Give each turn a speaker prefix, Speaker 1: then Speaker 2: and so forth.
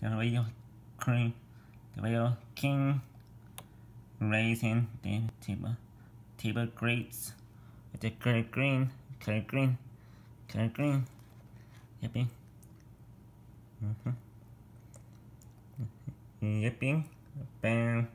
Speaker 1: cream, the Galileo King raisin, the table, table grapes with the clear green, clear green, clear green. Yippee. Mm
Speaker 2: -hmm. Yippee. Bam.